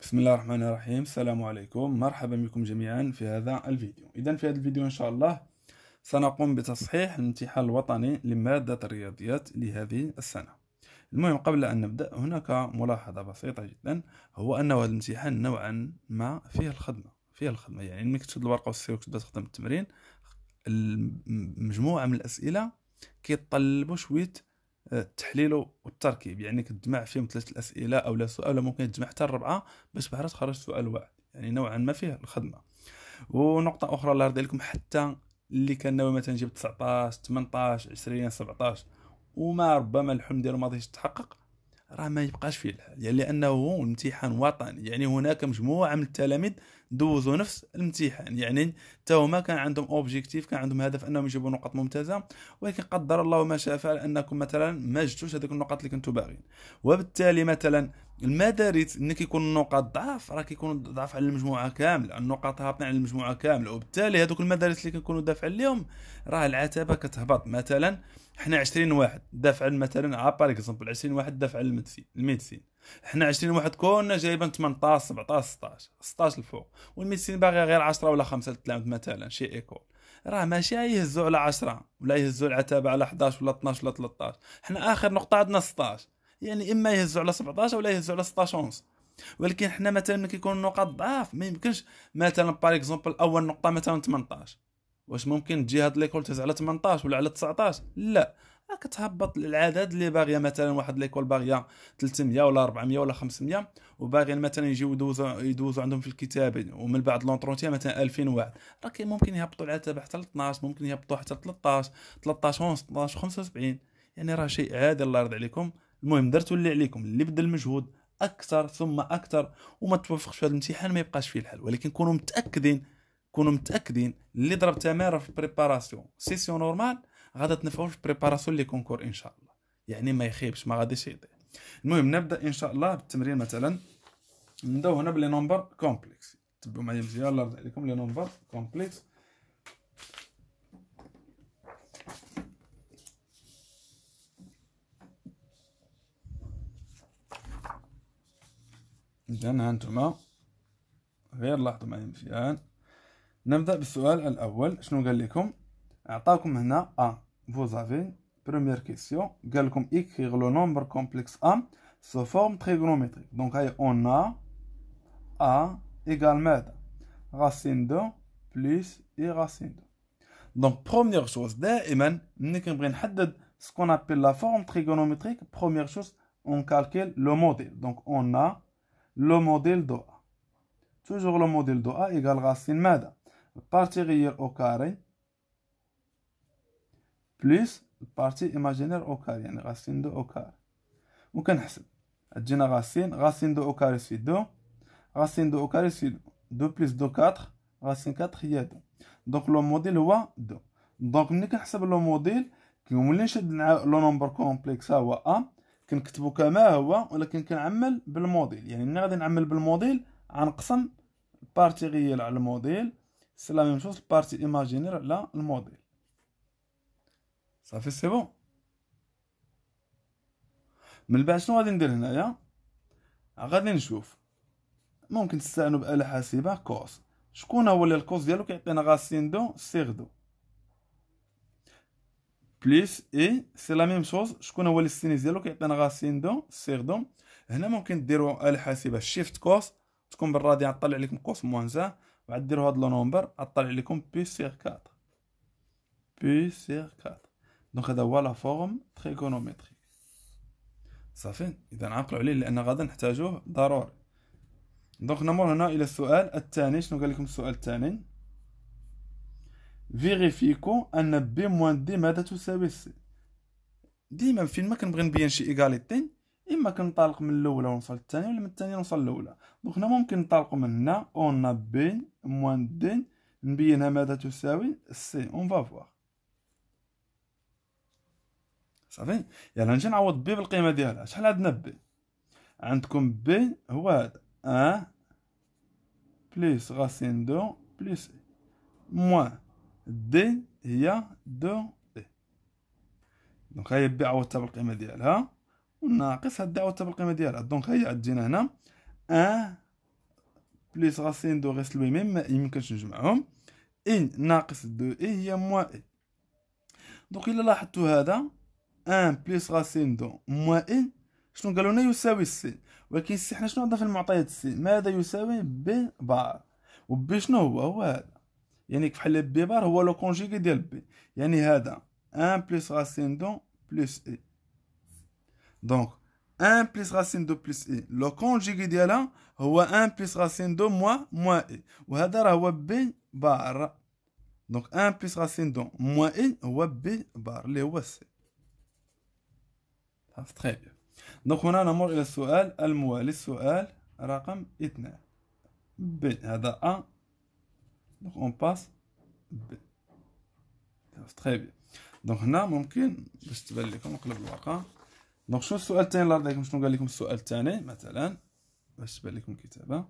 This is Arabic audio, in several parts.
بسم الله الرحمن الرحيم السلام عليكم مرحبا بكم جميعا في هذا الفيديو اذا في هذا الفيديو ان شاء الله سنقوم بتصحيح الامتحان الوطني لمادة الرياضيات لهذه السنة المهم قبل أن نبدأ هناك ملاحظة بسيطة جدا هو أن هذا الامتحان نوعا ما فيه الخدمة فيه الخدمة يعني ملي كتشد الورقة والسير وكتبدا تخدم التمرين مجموعة من الأسئلة كيطلبوا شوية التحليل والتركيب يعني كتجمع فيهم ثلاثه الاسئله او لا سؤال ولا ممكن تجمع حتى الربعه باش بعرف تخرج سؤال واحد يعني نوعا ما فيه الخدمه ونقطه اخرى الله يرضي عليكم حتى اللي كان ناوي مثلا يجيب 19 18 20 17 وما ربما الحلم ديالو ما غاديش يتحقق راه ما يبقاش فيه الحال يعني لانه امتحان وطني يعني هناك مجموعه من التلاميذ دوزوا نفس الامتحان يعني حتى هما كان عندهم اوبجيكتيف كان عندهم هدف انهم يجيبوا نقط ممتازه ولكن قدر الله ما شاء فعل انكم مثلا ما جبتوش هذوك النقط اللي كنتو باغيين وبالتالي مثلا المدارس ان كيكون النقاط ضعاف راه كيكون ضعف على المجموعه كامله النقاط هابطين على المجموعه كامله وبالتالي هذوك المدارس اللي كنكونوا دافعين اليوم راه العتبه كتهبط مثلا حنا 20 واحد دافع مثلا عبر اكزومبل 20 واحد دافع على الميدسين حنا 20 واحد كنا جايبين 18 17 16 16 الفوق والميدسين باغي غير 10 ولا 5 التلامذ مثلا شي ايكول راه ماشي يهزوا على 10 ولا يهزوا العتبه على 11 ولا 12 ولا 13 حنا اخر نقطه عندنا 16 يعني اما يهزوا على 17 ولا يهزوا على 16 ونص ولكن حنا مثلا ملي كيكون النقاط ضعاف ما يمكنش مثلا بار اكزومبل اول نقطه مثلا 18 واش ممكن تجي هاد ليكول تهز على 18 ولا على 19 لا كتهبط العدد اللي باغيه مثلا واحد ليكول باغيه 300 ولا 400 ولا 500 وباغيين مثلا يجيو يدوزوا يدوزوا عندهم في الكتاب ومن بعد لونتروتيا مثلا 2000 واحد راه ممكن يهبطوا العتبه حتى ل 12 ممكن يهبطوا حتى ل 13 13 ونص 13 75 يعني راه شيء عادي الله يرضي عليكم المهم درتو اللي عليكم اللي بدا مجهود اكثر ثم اكثر وما توفقش في هذا الامتحان ما يبقاش فيه الحل ولكن كونوا متاكدين كونوا متاكدين اللي ضرب تماره في بريباراسيون سيسيون نورمال غادا تنفعوا في بريباراسيون لي كونكور ان شاء الله يعني ما يخيبش ما غاديش يضيع المهم نبدا ان شاء الله بالتمرين مثلا نبداو هنا بلي نمبر كومبلكس تبعوا معايا مزيان الله يرضي عليكم لي نمبر كومبلكس إذن هانتوما آه. غير لاحظوا معايا مزيان نبدأ بالسؤال الأول شنو قال لكم أعطاكم هنا أ فوز افي بروميير كيسيون قال لكم إكريغ لو نومبر كومبلكس أ سو فورم تريغونوميتريك دونك هاي أون أ أ إيكال ماذا راسين دو بليس إي راسين دو دونك بروميير شوز دائما ملي كنبغي نحدد سكون أبيل لا فورم تريغونوميتريك بروميير شوز اون كالكيل لو موديل دونك أون أ لو موديل دو أ توجور لو موديل دو أ إيكال غاسين ماذا بارتي غير أو كاري بليس بارتي إيماجينير أو كاري يعني غاسين دو أو كاري وكنحسب اجينا غاسين غاسين دو أو كاري سي دو غاسين دو أو كاري سي دو دو بليس دو كاتر غاسين كاتر هي دو دونك لو موديل هو دو دونك ملي كنحسب لو موديل ملي نشد لو نمبر كومبلكس ها هو أ كنكتبو كما هو ولكن كنعمل بالموديل يعني ملي غادي نعمل بالموديل غنقسم بارتي غيال على الموديل سي لا ميم شوز بارتي ايماجينير على الموديل صافي سي بون من بعد شنو غادي ندير هنايا غادي نشوف ممكن تستعنوا بآلة حاسبة كوس شكون هو اللي الكوس ديالو كيعطينا غاسين دو سيغ دو بليس اي سي لا ميم شوز شكون هو لي سينيز ديالو كيعطينا غا سين دو سير دو هنا ممكن ديروا آلة حاسبة شيفت كوس تكون بالراضي طلع لكم كوس موان وعاد ديروا هاد لو نومبر طلع لكم بي سيغ 4 بي سيغ 4 دونك هذا هو لا فورم تريكونومتريك صافي اذا عقلوا عليه لان غادا نحتاجوه ضروري دونك نمر هنا الى السؤال الثاني شنو قال لكم السؤال الثاني فيريفيكو ان بي موان دي ماذا تساوي سي ديما فين ما كنبغي نبين شي ايغاليتي اما كنطلق من الاولى ونوصل للثانيه ولا من الثانيه نوصل للاولى دونك هنا ممكن نطلقوا من هنا اون بي موان دي نبينها ماذا تساوي سي اون فافوار صافي يلا نجي نعوض بي بالقيمه ديالها شحال عندنا بي عندكم بي هو هذا ا بليس غاسين دو بليس موان دي هي دو اي دونك هي بي عوضتها القيمة ديالها والناقص هاد الدعوة عوضتها القيمة ديالها دونك هي عندنا هنا ان بليس غاسين دو غيس لوي ميم ما نجمعهم ان ناقص دو اي هي موا اي دونك الا لاحظتو هذا ان بليس غاسين دو موا اي شنو قالو لنا يساوي السين ولكن السين حنا شنو عندنا في المعطيات السين ماذا يساوي ب بار وبي شنو هو هو هذا يعني بحال بي بار هو لو كونجيغي ديال بي يعني هذا ان بلس راسين دو بلس اي دونك ان بلس راسين دو بلس اي لو كونجيغي ديالها هو ان بلس راسين دو موا موا اي وهذا راه هو بي بار دونك ان بلس راسين دو موا اي هو بي بار اللي هو سي عرفت بيان دونك هنا نمر الى السؤال الموالي السؤال رقم اثنان بي هذا ا دونك اون باس ب تري بيان دونك هنا ممكن باش تبان لكم نقلب الورقه دونك شنو السؤال الثاني الله يرضي شنو قال لكم السؤال الثاني مثلا باش تبان لكم الكتابه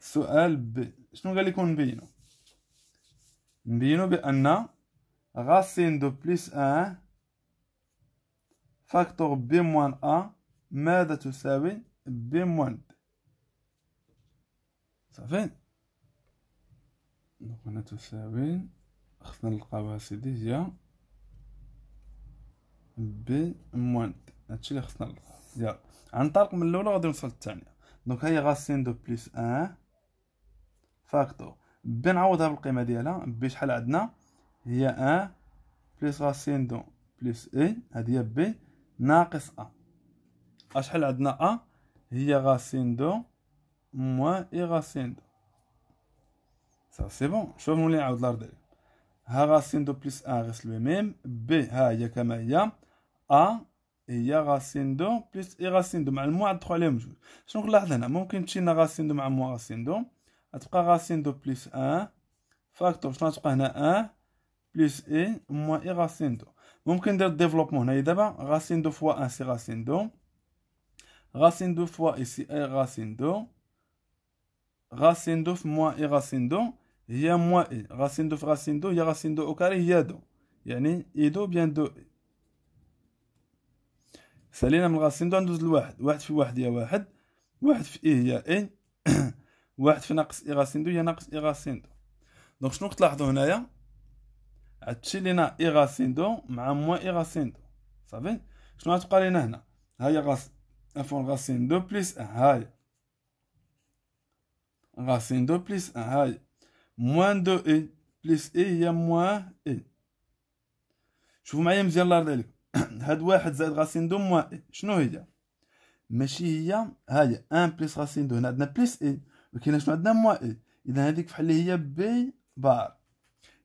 السؤال ب شنو قال لكم نبينو نبينو بان غاسين دو بليس ان فاكتور بي موان ا ماذا تساوي بي موان صافي دونك هنا تساوي خصنا نلقاوها سيدي هي بي موان هادشي اللي خصنا نلقاو يلا غنطلق من الاولى غادي نوصل للثانيه دونك هي غاسين دو بليس ان فاكتور بي نعوضها بالقيمه ديالها بي شحال عندنا هي ان بليس غاسين دو بليس اي هادي هي بي ناقص ا اشحال عندنا ا هي غاسين دو موان اي غاسين دو Ça, c'est bon. Je vais vous à racine de plus 1 reste le même. B, il y A, et racine de plus 1 racine de. moins 3 Je vous racine de moi racine de. racine de plus 1. Facteur, je 1. Plus 1 e, moins racine de. développement. racine de fois 1, c'est racine de. Racine de fois ici, racine de. Racine de moins racine de. هي موا إي غاسين دو في غاسين دو هي غاسين دو أو كاري هي دو يعني إي دو بيان دو إي سالينا من غاسين دو ندوز لواحد واحد في واحد هي واحد واحد في إي هي إي واحد في ناقص إي غاسين دو هي ناقص إي غاسين دو دونك شنو كتلاحظو هنايا عتشي لينا إي غاسين دو مع موا إي غاسين دو صافي شنو غتبقى لينا هنا هاي غاس أفون غاسين دو بليس هاي غاسين دو بليس هاي موان دو اي بليس اي هي موان اي شوفوا معايا مزيان الله يرضي عليكم هاد واحد زائد غاسين دو موان اي شنو هي ماشي هي هاهي ان بليس غاسين دو هنا عندنا بليس اي وكاين شنو عندنا موان اي اذا هذيك فحال هي بي بار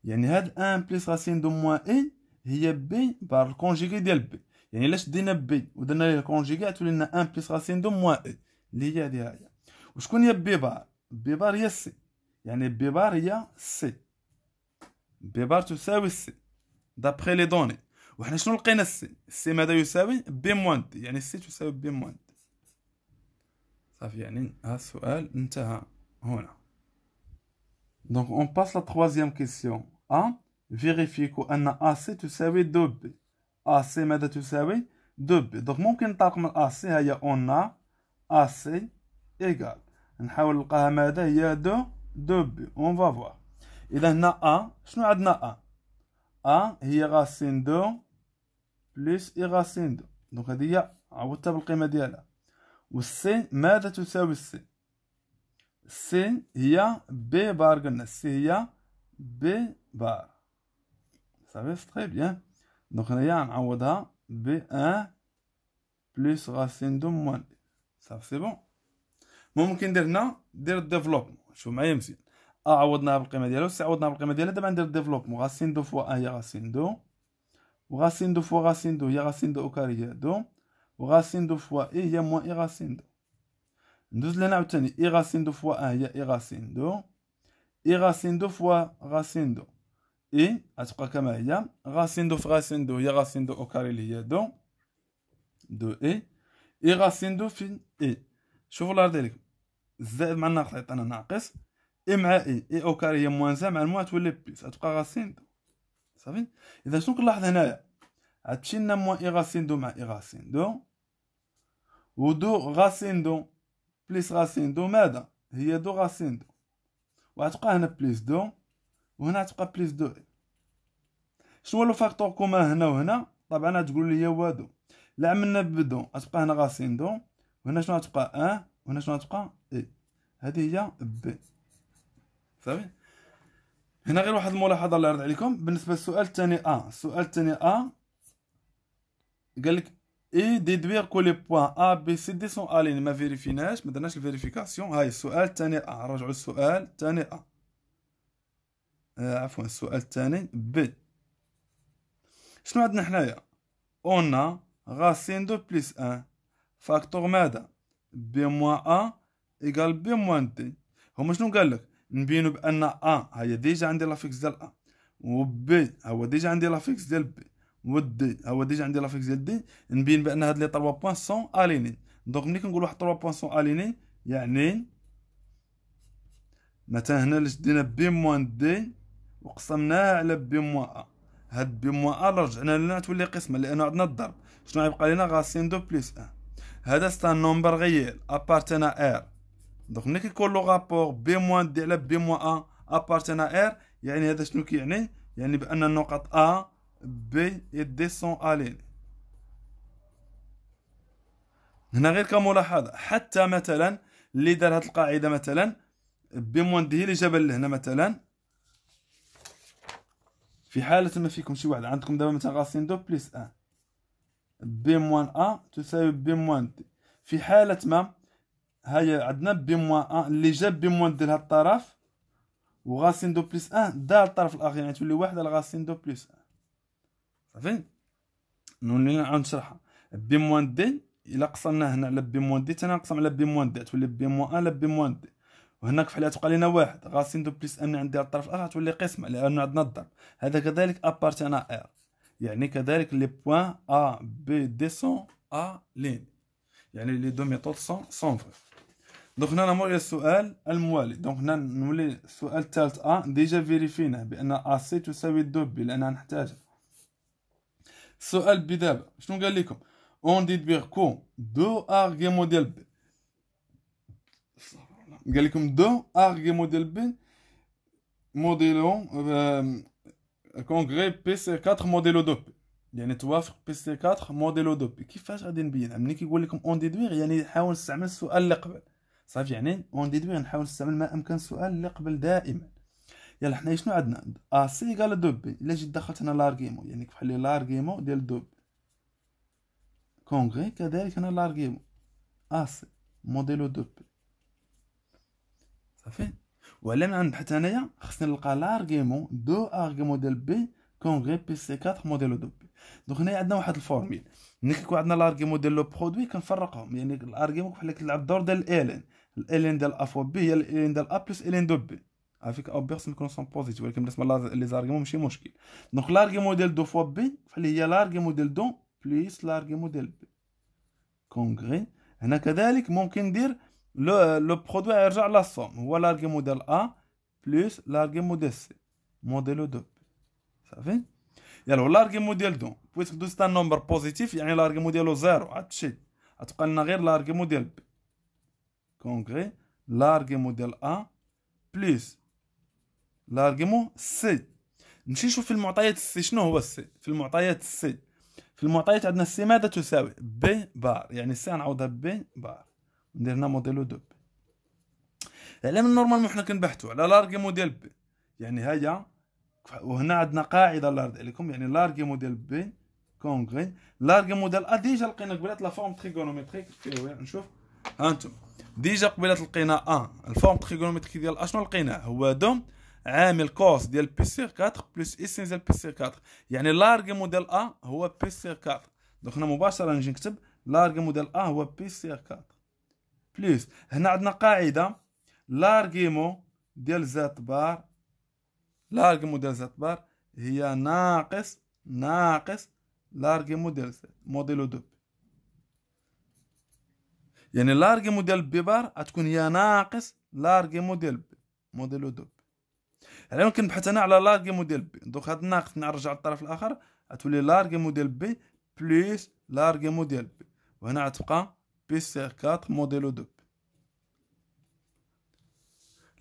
يعني هاد ان بليس غاسين دو موان اي هي بي بار الكونجيكي ديال بي يعني علاش دينا بي ودرنا ليه الكونجيكي عتولي لنا ان بليس غاسين دو موان اي اللي هي هذه هاهي وشكون هي بي بار بي بار هي سي يعني ببار هي سي ببار تساوي سي دابخي لي دوني وحنا شنو لقينا السي السي ماذا يساوي بي موان دي يعني سي تساوي بي موان دي صافي يعني ها السؤال انتهى هنا دونك اون باس لا تخوازيام كيسيون ا فيريفيكو ان ا سي تساوي دو بي ا سي ماذا تساوي دو بي دونك ممكن نطلق من ا سي هي اون ا سي ايكال نحاول نلقاها ماذا هي دو 2b, On va voir. Il y a A. Qu'est-ce qu'on a A A, il racine 2 plus racine 2. Donc, il y a A. On va voir ce que c'est. Et C, qu'est-ce que c'est C, il y a B bar. C, il B bar. Ça savez, c'est très bien. Donc, il y a un B1 plus racine 2 moins. Ça, c'est bon. Moi, je vais dire le développement. شوف معايا مزيان ا آه، عوضناها بالقيمه ديالها و سي عوضناها بالقيمه ديالها دابا ندير ديفلوبمون غاسين دو فوا ا هي غاسين دو وغاسين دو فوا غاسين دو هي غاسين دو اوكاري هي دو وغاسين دو فوا اي هي موان اي غاسين دو ندوز لهنا عاوتاني اي غاسين دو فوا ا هي اي غاسين دو اي غاسين دو فوا غاسين دو اي غتبقى كما هي غاسين دو فغاسين دو هي غاسين دو اوكاري اللي هي دو دو اي اي غاسين دو في اي شوفوا الله يرضي زائد مع الناقص يعطينا ناقص اي مع اي اي او كاري هي موان زا مع الموان تولي بليس غتبقى غاسين دو صافي اذا شنو كنلاحظ هنايا عاد لنا موان اي غاسين دو مع اي غاسين دو ودو غاسين دو بليس غاسين دو ماذا هي دو غاسين دو وغتبقى هنا بليس دو وهنا غتبقى بليس دو اي شنو هو لو فاكتور كومان هنا وهنا طبعا غتقول لي هو دو لا عملنا بدو غتبقى هنا غاسين دو وهنا شنو غتبقى اه وهنا شنو غتبقى اي هذه هي بي صافي هنا غير واحد الملاحظه اللي عرض عليكم بالنسبه للسؤال الثاني ا آه. السؤال الثاني ا آه. قال لك اي ديدوير كو لي بوان ا بي سي دي سون الين ما فيريفيناش ما درناش الفيريفيكاسيون هاي السؤال الثاني ا آه. رجعوا السؤال الثاني ا آه، عفوا السؤال الثاني بي شنو عندنا حنايا اون غاسين دو بليس ان فاكتور ماذا بي موان أ إيكال بي موان تي هما شنو قال لك نبينو بأن أ هي ديجا عندي لافيكس ديال أ وبي هو ديجا عندي لافيكس ديال بي ودي هو ديجا عندي لافيكس ديال دي نبين بأن هاد لي طروا بوان سون ألينين دونك ملي كنقول واحد طروا بوان سون ألينين يعني مثلا هنا اللي شدينا بي موان دي وقسمناها على بي موان أ هاد بي موان أ رجعنا لنا تولي قسمة لأنه عندنا الضرب شنو غيبقى لينا غاسين دو بليس أن هذا ستا نومبر غيال ابارتينا ار دونك ملي كيكون لو غابور بي موان دي على بي موان ا ابارتينا ار يعني هذا شنو كيعني يعني بان النقط ا بي اي دي سون الين هنا غير كملاحظه حتى مثلا اللي دار هاد القاعده مثلا بي موان دي هي اللي جاب لهنا مثلا في حاله ما فيكم شي واحد عندكم دابا مثلا غاسين دو بليس ان بي موان أ تساوي بي موان دي في حالة ما هيا عندنا بي موان أ اللي جاب بي موان دي لهاد الطرف وغاسين دو بليس أن دا الطرف الآخر يعني تولي واحد على غاسين دو بليس أن صافي نولي نعاود نشرحها بي موان دي إلا قسمنا هنا على بي موان دي تنقسم على بي موان دي تولي بي موان أ على بي موان دي وهناك فحال تبقى لنا واحد غاسين دو بليس أن عندي على الطرف الآخر تولي قسمة لأن عندنا الضرب هذا كذلك أبارتي أنا إير يعني كذلك لي بوان ا بي ديسون ا لين يعني لي دو ميثود سون سونفر دونك هنا نمر الى السؤال الموالي دونك هنا نولي السؤال الثالث ا ديجا فيريفينا بان ا سي تساوي دو بي لان نحتاج السؤال بي دابا شنو قال لكم اون ديدبيغ كو دو ارغيمو ديال بي قال لكم دو ارغيمو ديال بي موديلون كونغري بي سي 4 موديلو دوبي يعني توافق بي سي 4 موديلو دوبي كيفاش غادي نبينها ملي كيقول لكم اون ديدوير يعني حاول نستعمل السؤال اللي قبل صافي يعني اون ديدوير نحاول نستعمل ما امكن السؤال اللي قبل دائما يلا حنايا شنو عندنا ا سي ايكال دوبي الا جيت دخلت هنا لارغيمو يعني كيف لي لارغيمو ديال دوبي كونغري كذلك هنا لارغيمو ا سي موديلو دوبي صافي وعلى ما نبحث انايا خصني نلقى لارغيمون دو ارغيمون ديال بي غي بي سي 4 موديل دو بي دونك هنايا عندنا واحد الفورميل ملي كيكون عندنا لارغيمون ديال لو برودوي كنفرقهم يعني الارغيمون بحال كتلعب الدور ديال الالين الالين ديال ا فوا بي هي الالين ديال ا بلس الين دو بي افيك او بي خصهم يكونوا سون بوزيتيف ولكن بالنسبه لي زارغيمون ماشي مشكل دونك لارغيمون ديال دو فوا بي بحال هي لارغيمون ديال دو بليس لارغيمون ديال بي كونغري هنا كذلك ممكن ندير لو لو برودوي يرجع سوم هو لارجي موديل ا بلس لارجيمو موديل سي موديلو دو صافي يلا لارجيمو ديال دو بويسك دو ستان نمبر بوزيتيف يعني لارجيمو ديالو زيرو هادشي غتبقى لنا غير لارجيمو ديال بي كونكري لارجيمو ديال ا بلس مو سي نمشي نشوف في المعطيات السي شنو هو السي في المعطيات السي في المعطيات عندنا السي ماذا تساوي بي بار يعني السي نعوضها بي بار درنا موديلو دو بي من نورمالمون حنا كنبحثوا على لارغي موديل بي يعني هيا وهنا عندنا قاعده لارد عليكم يعني لارغي موديل بي كونغري لارغي موديل ا ديجا لقينا قبلات لا فورم ايوا نشوف ها انتم ديجا قبلات لقينا ا الفورم تريغونوميتريك ديال اشنو لقيناه هو دوم عامل كوس ديال بي سير 4 بلس اس ديال بي سير 4 يعني لارغ موديل ا هو بي سير 4 دونك هنا مباشره نجي نكتب لارغ موديل ا هو بي سير 4 بلس هنا عندنا قاعده لارغيمو ديال زات بار لارغيمو ديال زات بار هي ناقص ناقص لارغيمو ديال زات موديلو دو يعني لارغيمو ديال بي بار تكون هي ناقص لارغيمو ديال بي موديلو دو بي يعني ممكن نبحث انا على لارغيمو ديال بي دوك هاد الناقص نرجع للطرف الاخر تولي لارغيمو ديال بي بليس لارغيمو ديال بي وهنا غتبقى PCR4 modèle 2.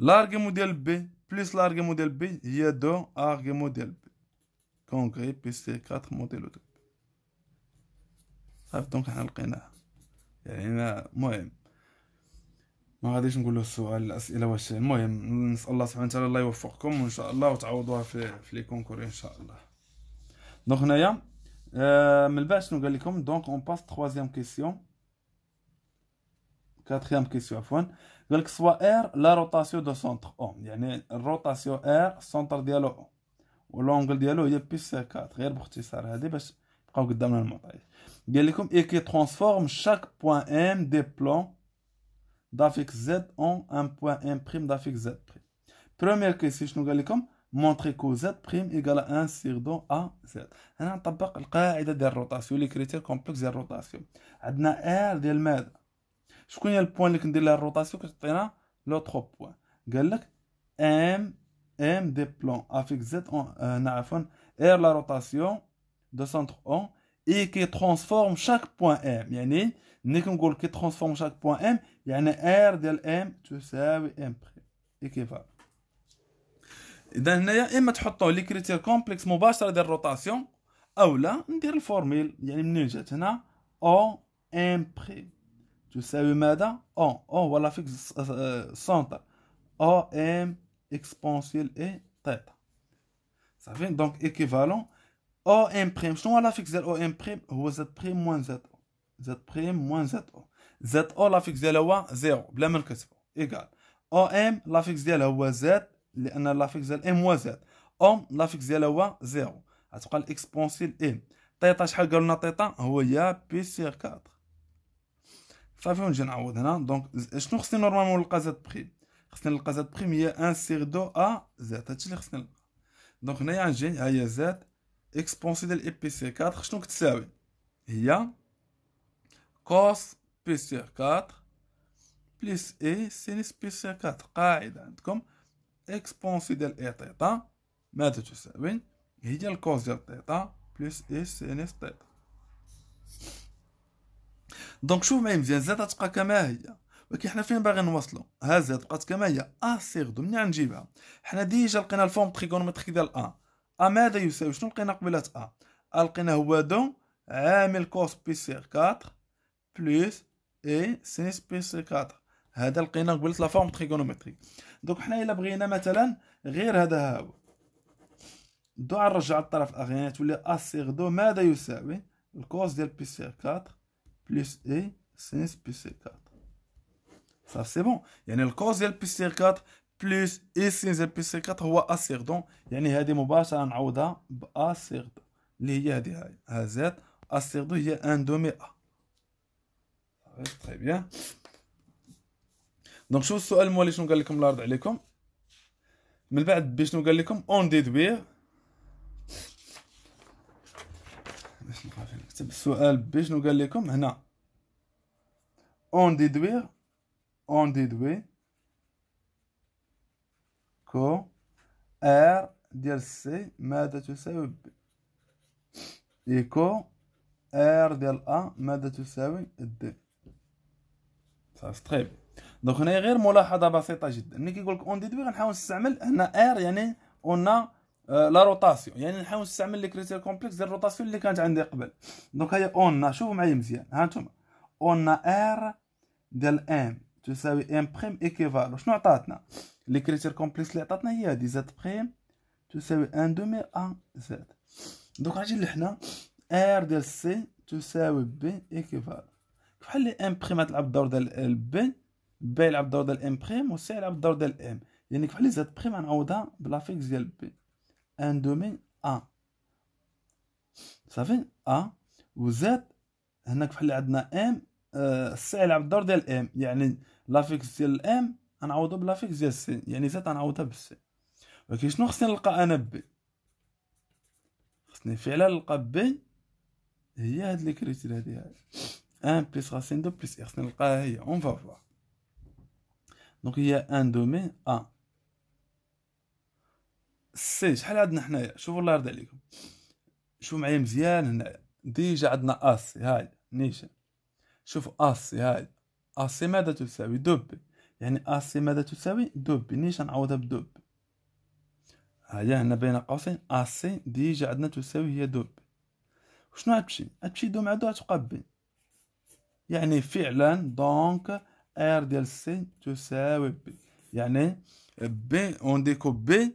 Largue modèle B plus largue modèle B, il y a 2 argue modèle B. Congrès PCR4 modèle 2. Ça donc حنا لقيناه يعني انا المهم ما غاديش نقول له السؤال الاسئله واش المهم نسال الله سبحانه وتعالى الله يوفقكم وان شاء الله وتعوضوها في في لي كونكور ان شاء الله دونك هنايا من بعد شنو قال لكم دونك اون باس تخوازيام كيسيون quatrième question à fond. Quel que soit R, la rotation de centre O. Il y a une rotation R, centre dialo O. Ou l'angle dialo O, il y a 4. Il y a un petit peu de temps. Il y a un transforme chaque point M des plan d'affix Z en un point M' d'affix Z'. Première question, je Galikom montrer que Z' égal à 1 sur 2 à Z. On a un tabac, le cas de la rotation, les critères complexe de la rotation. On a R de la شكون هي البوان اللي كندير لها الروتاسيون كتعطينا لوطخ بوان قال لك ام ام دي بلون افيك زد اون عفوا ار لا روتاسيون دو سونتر اون اي كي ترانسفورم شاك بوان ام يعني ملي كنقول كي ترانسفورم شاك بوان ام يعني ار ديال ام تساوي ام بري اي اذا هنايا اما تحطوا لي كريتير كومبلكس مباشره ديال الروتاسيون او لا ندير الفورميل يعني منين جات هنا او ام بري tu sais euh, O. on O voilà fixe centre om exponentielle et tête. ça dire donc équivalent M', prime on la fixe om prime z prime moins z z prime moins z o z o la fixe de la 0 بلا ما نكتبو O om la fixe ديالها هو z la fixe ديال m zéro. z om la fixe ديالها هو 0 غتبقى الاكسبونسييل ام تيتا شحال On لنا هو يا sur 4 صافي ونجي نعوض هنا دونك شنو خصني نورمالمون نلقى زاد بخيم خصني نلقى زاد بخيم هي ان سيغ دو ا زاد هادشي اللي خصني نلقى دونك هنايا نجي ها هي زاد اكسبونسي ديال اي بي سي 4 شنو كتساوي هي كوس بي سي 4 بلس اي سينس بي سي 4 قاعدة عندكم اكسبونسي ديال اي تيتا ماذا تساوي هي الكوس ديال تيتا بلس اي سينس تيتا دونك شوف معايا مزيان زاد تبقى كما هي ولكن حنا فين باغي نوصلوا ها زاد بقات كما هي ا آه، دو منين نجيبها حنا ديجا لقينا الفورم تريغونومتريك ديال ا ا ماذا يساوي شنو لقينا قبيلات ا ا لقينا هو دو عامل كوس بي سير 4 بلس اي سينس بي سير 4 هذا لقينا قبيلات لا فورم تريغونومتريك دونك حنا الا بغينا مثلا غير هذا ها هو دو نرجع الطرف الاغنى يعني تولي ا سيغ دو ماذا يساوي الكوس ديال بي سير 4 plus اي سينس بي سي 4 صافي سي بون يعني الكوز ديال بيس سي 4 بلس اي سينز بيس سي 4 هو ا سيغ دون يعني هذه مباشره نعوضها ب ا سيغ دون اللي هي هذه هاي ها زاد ا سيغ دون هي ان دومي ا تري بيان دونك شوف السؤال الموالي شنو قال لكم الله يرضى عليكم من بعد بي شنو قال لكم اون ديدوير باش نبقى كتب السؤال بي شنو قال لكم هنا اون ديدوير اون ديدوي كو ار ديال سي ماذا تساوي بي ايكو ار ديال ا ماذا تساوي دي صافي تخي دونك هنايا غير ملاحظه بسيطه جدا ملي كيقول لك اون ديدوي غنحاول نستعمل هنا ار يعني اون آه، لا روتاسيون يعني نحاول نستعمل لي كريتير كومبلكس ديال الروتاسيون اللي كانت عندي قبل دونك هي اون شوفوا معايا مزيان ها نتوما اون ار ديال ام تساوي ام بريم ايكيفال شنو عطاتنا لي كريتير كومبلكس اللي عطاتنا هي هادي زد بريم تساوي ان دومي ان زد دونك غنجي لحنا ار ديال سي تساوي بي ايكيفال بحال لي ام بريم تلعب الدور ديال ال بي بي يلعب الدور ديال ام بريم و سي يلعب الدور ديال ام يعني بحال لي زد بريم غنعوضها بلافيكس ديال بي ان دومين ا صافي ا وزاد هناك بحال اللي عندنا ام آه، السي يلعب الدور ديال ام يعني لافيكس ديال الام غنعوضو بلافيكس ديال السي يعني زاد غنعوضها بالسي ولكن شنو خصني نلقى انا بي خصني فعلا نلقى بي هي هاد لي كريتير هادي هاي ان بليس راسين دو بليس اي خصني نلقاها هي اون فافوار دونك هي ان دومين ا سي شحال عندنا حنايا شوفوا الله يرضي عليكم شوفوا معايا مزيان هنا ديجا عندنا اس هاي نيشان شوفوا اس هاي اس ماذا تساوي دوبي يعني اس ماذا تساوي دوبي نيشان نعوضها بدوبي هيا هنا بين قوسين اس ديجا عندنا تساوي هي دوبي وشنو هتمشي هتمشي دو مع دو هتبقى بي يعني فعلا دونك ار ديال سي تساوي بي يعني بي اون ديكو بي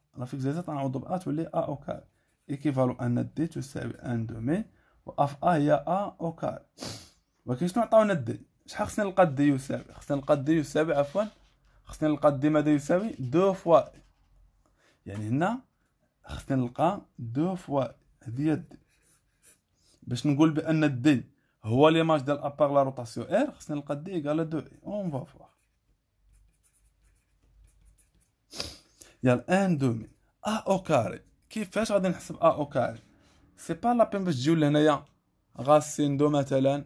لا تنعوضو بأ تولي أ أو كار إيكيفالو أن دي تساوي أن دومي و أف أ هي أ أو كار ولكن شنو عطاونا دي شحال خصني نلقى دي يساوي خصني نلقى دي يساوي عفوا خصني نلقى دي ماذا يساوي دو فوا يعني هنا خصني نلقى دو فوا هذه دي باش نقول بأن دي هو ليماج ديال أبار لا روتاسيون إر خصني نلقى دي إيكال دو إي أون فوا فوا ديال ان دومي ا او كاري كيفاش غادي نحسب ا او كاري سي با لا بين باش تجيو لهنايا غاسين دو مثلا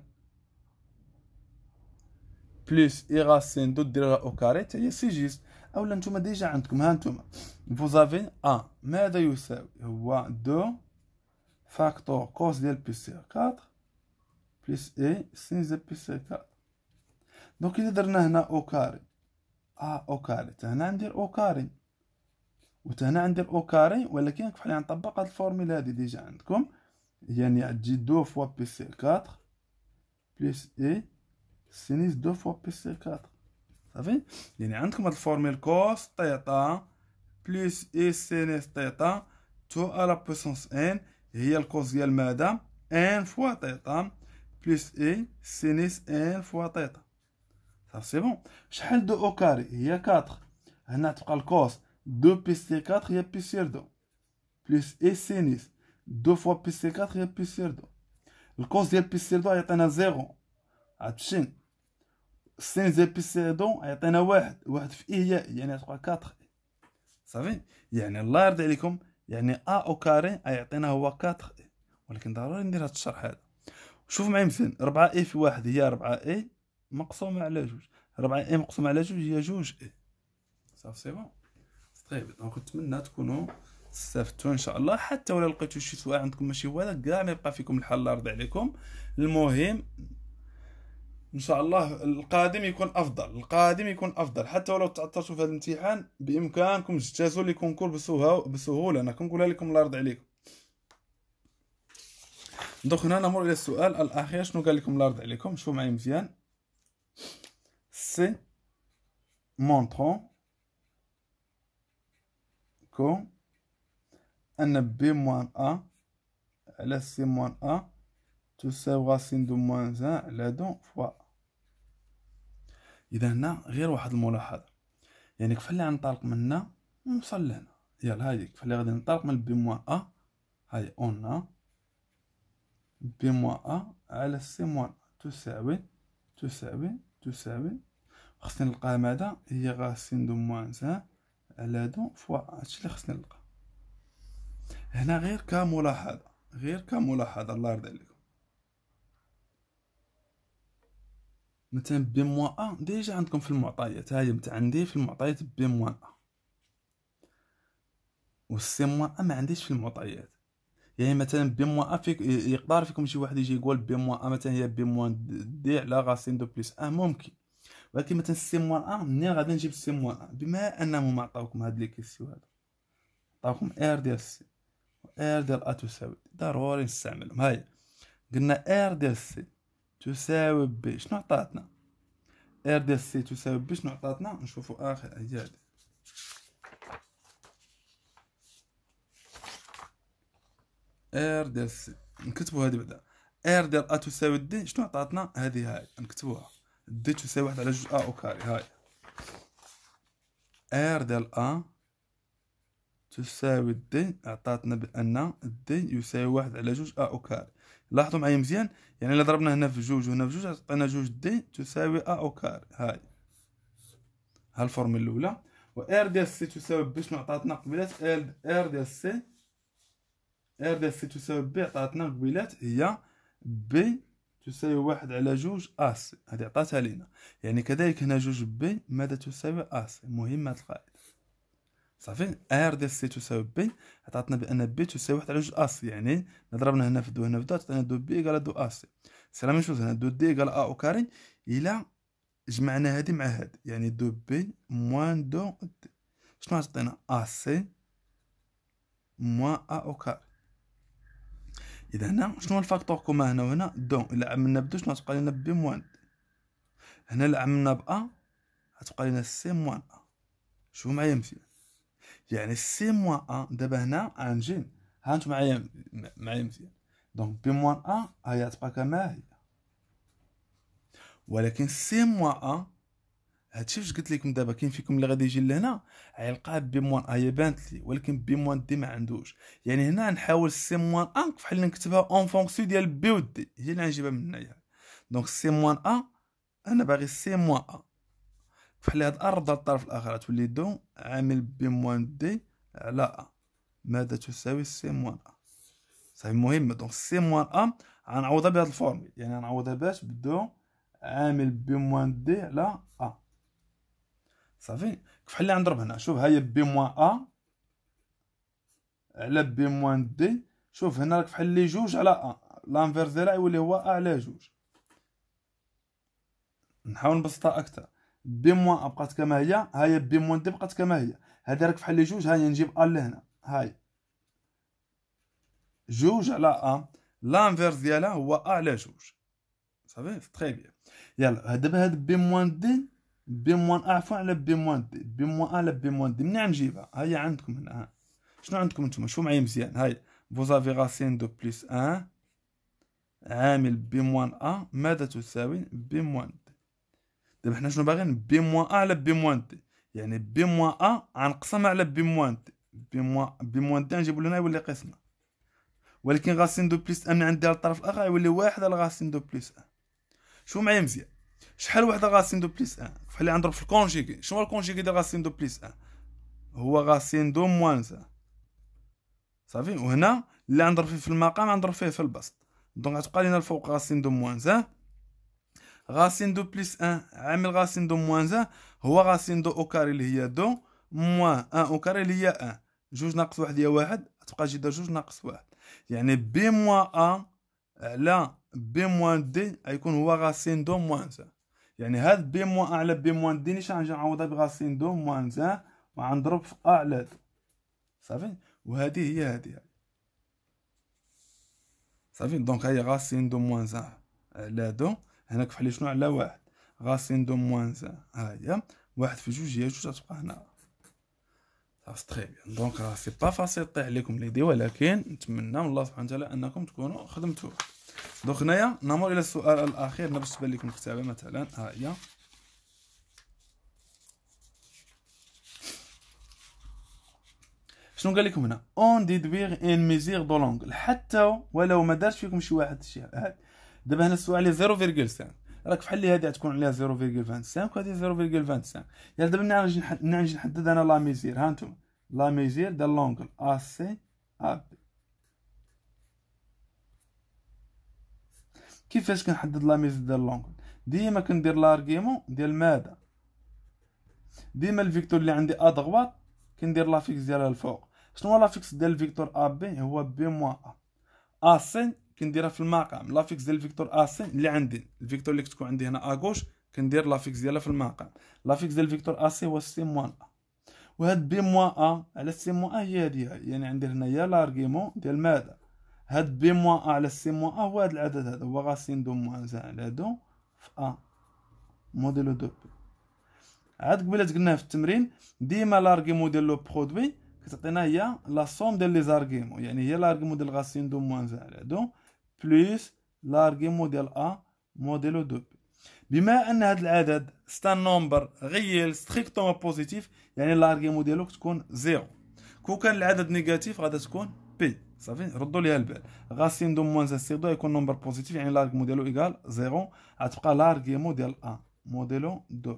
بلس اي غاسين دو دير او كاري تا هي سي جيست اولا نتوما ديجا عندكم ها نتوما فوزافي ا ماذا يساوي هو دو فاكتور كوس ديال بي سي 4 بلس اي سين زي بي سي 4 دونك اذا درنا هنا او كاري ا او كاري تا هنا ندير او كاري وتهنا عندي او كاري ولكن كيف حنا نطبق هاد الفورميلا هادي ديجا عندكم يعني تجي دو فوا بي سي 4 بليس اي سينيس دو فوا بي سي 4 صافي يعني عندكم هاد الفورميلا كوس تيتا بليس اي سينيس تيتا تو لا بوسونس ان هي الكوس ديال ماذا ان فوا تيتا بليس اي سينيس ان فوا تيتا صافي سي بون شحال دو او كاري هي 4 هنا تبقى الكوس 2 plus C4 يا بي سير 2 بلس اي سينيس 2 فوا بي سي 4 هي بي سير 2 الكوز ديال بي سير 2 يعطينا زيرو عطشين السين ديال بي سير 2 يعطينا واحد واحد في اي يعني تبقى 4 صافي يعني الله يرضي عليكم يعني ا او كاري يعطينا هو 4 ولكن ضروري ندير هذا الشرح هذا شوف معايا مثال 4 اي في واحد هي 4 اي مقسومه على جوج 4 اي مقسومه على جوج هي جوج اي صافي سي بون طيب دونك نتمنى تكونوا استفدتوا ان شاء الله حتى ولا لقيتوا شي سؤال عندكم ماشي هو هذا كاع ما يبقى فيكم الحل الله يرضي عليكم المهم ان شاء الله القادم يكون افضل القادم يكون افضل حتى ولو تعطلتوا في هذا الامتحان بامكانكم تجتازوا لي كونكور بسهوله انا كنقولها لكم الله يرضي عليكم دونك هنا نمر الى السؤال الاخير شنو قال لكم الله يرضي عليكم شوفوا معايا مزيان سي مونطرون كو أن بي موان أ على سي موان أ تساوي غاسين دو موان زان على دو فوا إذا هنا غير واحد الملاحظة يعني اللي غنطلق من هنا ونوصل لهنا يلا هادي اللي غادي نطلق من بي موان أ هاي أون بي موان أ على سي موان تساوي تساوي تساوي خصني نلقى ماذا هي غاسين دو موان زان على دون فوا هادشي اللي خصني نلقى هنا غير كملاحظة غير كملاحظة الله يرضي عليكم مثلا بي موان ا ديجا عندكم في المعطيات هاهي مت عندي في المعطيات بي موان ا سي موان ا ما عنديش في المعطيات يعني مثلا بي موان ا فيك يقدر فيكم شي واحد يجي يقول بي موان ا مثلا هي بي موان دي على غاسين دو بليس ا ممكن ولكن مثلا السي موان ا منين غادي نجيب السي موان ا بما انهم ما عطاوكم هاد لي كيسيو هادو عطاوكم ار ديال سي ار ديال ا تساوي ضروري نستعملهم هاي قلنا ار ديال سي تساوي بي شنو عطاتنا ار ديال سي تساوي بي شنو عطاتنا نشوفو اخر اجابه ار ديال سي نكتبو هادي بعدا ار ديال ا تساوي دي شنو عطاتنا هادي هاي نكتبوها ديتش يساوي واحد على جوج أ أو كاري هاي ار ديال أ تساوي دي عطاتنا بأن دي يساوي واحد على جوج أ أو كاري لاحظوا معايا مزيان يعني إلا ضربنا هنا في جوج وهنا في جوج عطانا جوج دي تساوي أ أو كاري هاي ها الفورمول الأولى و ار ديال سي تساوي بي شنو عطاتنا قبيلات ار ديال سي ار ديال سي تساوي بي عطاتنا قبيلات هي بي تساوي واحد على جوج اس هذه عطاتها لينا يعني كذلك هنا جوج بي ماذا تساوي اس مهمة القاعدة صافي ار ديال سي تساوي بي عطاتنا بان بي تساوي واحد على جوج اس يعني ضربنا هنا في دو هنا في دو عطاتنا دو بي ايكال دو اس سي لا ميم هنا دو دي ايكال ا او كاري الى جمعنا هادي مع هادي يعني دو بي موان دو دي شنو عطينا سي موان ا او كاري اذا هنا شنو الفاكتور كومان هنا وهنا دون الا عملنا بدو شنو غتبقى لنا بي موان هنا الا عملنا ب ا غتبقى لنا سي موان أ شوفوا معايا مزيان يعني سي موان أ دابا هنا غنجي هانتو معايا معايا مثال دونك بي موان أ هي غتبقى كما هي ولكن سي موان أ هادشي فاش قلت لكم دابا كاين فيكم اللي غادي يجي لهنا غيلقى بي موان اي بانت لي ولكن بي موان دي ما عندوش يعني هنا نحاول سي موان ان فحال اللي نكتبها اون فونكسيو ديال بي و دي هي اللي غنجيبها من هنايا دونك سي موان ا انا باغي سي موان ا فحال هاد الارض رد الطرف الاخر غتولي دو عامل بي موان دي على ا ماذا تساوي سي موان ا صافي مهمه دونك سي موان ا غنعوضها بهاد الفورمي يعني غنعوضها باش بدو عامل بي موان دي على ا صافي كيف حلي نضرب هنا شوف هاي بي موان ا على بي موان دي شوف هنا راك فحال لي جوج على ا لانفيرس ديالها يولي هو ا على جوج نحاول نبسطها اكثر بي موان ا بقات كما هي هاي بي موان دي بقات كما هي هذا راك فحال لي جوج هاي نجيب ا لهنا هاي جوج على ا لانفيرس ديالها هو ا على جوج صافي تري بيان يلا دابا هاد بي موان دي بي موان عفوا على بي موان دي بي موان ا على بي موان دي منين نجيبها هي عندكم هنا شنو عندكم نتوما شوفوا معايا مزيان هاي فوزافي غاسين دو بليس ان عامل بي موان ا ماذا تساوي بي موان دي دابا حنا شنو باغيين بي موان ا على بي موان دي يعني بي موان ا غنقسمها على بي موان دي بي موان بي موان دي نجيبو لهنا يولي قسمه ولكن غاسين دو بليس ان من على الطرف الاخر يولي واحد على غاسين دو بليس ان شوفوا معايا مزيان شحال وحده غاسين دو بليس ان اه؟ بحال اللي نضرب في الكونجيكي شنو الكونجيكي ديال غاسين دو بليس ان اه؟ هو غاسين دو موان زان اه. صافي وهنا اللي غنضرب فيه في المقام غنضرب فيه في البسط دونك غتبقى لينا الفوق غاسين دو موان زان غاسين دو بليس ان عامل غاسين دو موان زان هو غاسين دو او كاري اللي هي دو موان ان او كاري اللي هي ان جوج ناقص واحد هي واحد تبقى جدا جوج ناقص واحد يعني بي موان ان على بي موان دي غيكون هو غاسين دو موان زان يعني هاد بي موان اعلى بي موان دي نيشان غنجي نعوضها بغاسين دو موان زان وغنضرب في اعلى دو صافي وهادي هي هادي يعني. صافي دونك هي غاسين دو موان زان على دو هناك فحال شنو على واحد غاسين دو موان زان ها هي واحد في جوج هي جوج غتبقى هنا صافي تخي بيان دونك راه سي با فاسيل طيح عليكم ليدي ولكن نتمنى من الله سبحانه وتعالى انكم تكونوا خدمتوه دوك هنايا نمر الى السؤال الاخير انا باش تبان لكم الكتابه مثلا ها هي شنو قال لكم هنا اون دوير ان ميزير دو لونغ حتى ولو ما دارش فيكم شي واحد شي دابا هنا السؤال عليه 0.5 راك بحال لي هادي تكون عليها 0.25 وهادي 0.25 يلا دابا نعرف نحدد انا لا ميزير ها انتم لا ميزير ديال لونغ ا سي ا بي كيفاش كنحدد لا ميز ديال لونغ ديما كندير لارغيمون ديال ماذا ديما الفيكتور اللي عندي ا دغوات كندير لافيكس ديالها الفوق شنو لافيكس ديال الفيكتور ا بي هو بي موا ا سين كنديرها في المقام لافيكس ديال الفيكتور ا سين اللي عندي الفيكتور اللي كتكون عندي هنا ا غوش كندير لافيكس ديالها في المقام لافيكس ديال الفيكتور ا سي هو سي موان ا وهاد بي موان ا على سي موان ا هي هادي يعني عندي هنايا لارغيمون ديال ماذا هاد بي موان ا على سي موان ا هو هاد العدد هذا هو غاسين دو موان زا على دو في ا موديلو دو بي عاد قبيلات قلناها في التمرين ديما لارغيمو ديال لو برودوي كتعطينا هي لا سوم ديال لي زارغيمو يعني هي لارغيمو ديال غاسين دو موان زا على دو بلوس لارغيمو ديال ا موديلو دو بي بما ان هاد العدد ستان نومبر غيل ستريكتوم بوزيتيف يعني لارغيمو ديالو تكون زيرو كون كان العدد نيجاتيف غادا تكون بي صافي ردوا ليها البال غاسين دو موان زان سي دو يكون نمبر بوزيتيف يعني لارغمو ديالو ايكال زيرو غتبقى لارغيمو ديال ا موديلو دو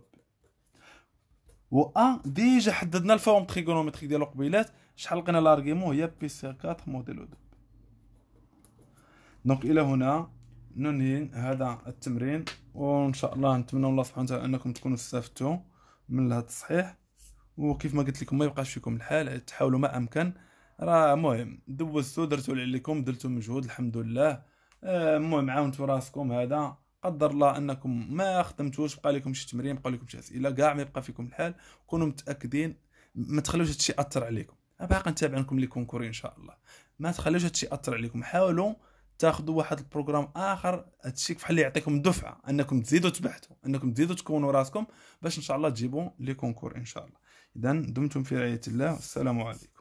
و ا ديجا حددنا الفورم تريغونومتريك ديالو قبيلات شحال لقينا لارغيمو هي بي سي 4 موديلو دو دونك الى هنا ننهي هذا التمرين وان شاء الله نتمنى الله سبحانه وتعالى انكم تكونوا استفدتوا من هذا التصحيح وكيف ما قلت لكم ما يبقاش فيكم الحال تحاولوا ما امكن راه مهم دوزتو درتو عليكم درتو مجهود الحمد لله المهم آه، عاونتو راسكم هذا قدر الله انكم ما خدمتوش بقى لكم شي تمرين بقى لكم شي اسئله كاع ما يبقى فيكم الحال كونوا متاكدين ما تخلوش هادشي ياثر عليكم باقي نتابع لكم لي كونكور ان شاء الله ما تخلوش هادشي ياثر عليكم حاولوا تاخذوا واحد البروغرام اخر هادشي بحال اللي يعطيكم دفعه انكم تزيدوا تبحثوا انكم تزيدوا تكونوا راسكم باش ان شاء الله تجيبوا لي كونكور ان شاء الله اذا دمتم في رعايه الله والسلام عليكم